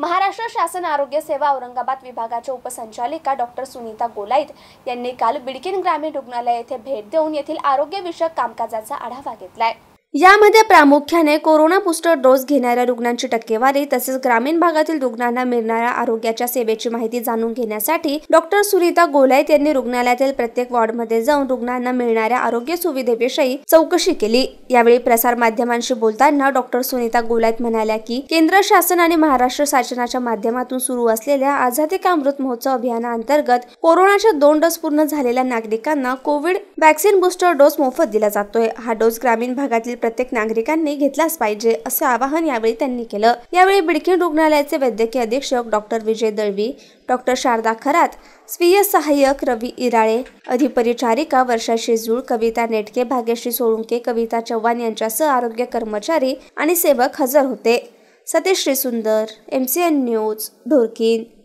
महाराष्ट्र शासन आरोग्य सेवा औरंगाबाद विभागाच्या उपसंचालिका डॉक्टर सुनीता गोलाईत यांनी काल बिडकिन ग्रामीण रुग्णालय येथे भेट देऊन येथील आरोग्यविषयक कामकाजाचा आढावा घेतलाय यामध्ये प्रामुख्याने कोरोना बुस्टर डोस घेणाऱ्या रुग्णांची टक्केवारी तसेच ग्रामीण भागातील रुग्णांना मिळणाऱ्या आरोग्याच्या सेवेची माहिती जाणून घेण्यासाठी डॉक्टर सुनीता गोलायत यांनी रुग्णालयातील प्रत्येक वॉर्डमध्ये जाऊन रुग्णांना मिळणाऱ्या आरोग्य सुविधेविषयी चौकशी केली यावेळी प्रसार माध्यमांशी बोलताना डॉक्टर सुनीता गोलायत म्हणाल्या की केंद्र शासन आणि महाराष्ट्र शासनाच्या माध्यमातून सुरू असलेल्या आझादी का अमृत महोत्सव अभियानाअंतर्गत कोरोनाच्या दोन डोस पूर्ण झालेल्या नागरिकांना कोविड वॅक्सिन बुस्टर डोस मोफत दिला जातोय हा डोस ग्रामीण भागातील प्रत्येक नागरिकांनी घेतलाच पाहिजे असं आवाहन यावेळी त्यांनी केलं यावेळी बिडकीन रुग्णालयाचे वैद्यकीय अधीक्षक डॉक्टर विजय दळवी डॉक्टर शारदा खरात स्वीय सहाय्यक रवी इराळे अधिपरिचारिका वर्षा शेजूळ कविता नेटके भाग्यश्री सोळुंके कविता चव्हाण यांच्यासह आरोग्य कर्मचारी आणि सेवक हजर होते Satish Shrisundar M C N news ढोरकीन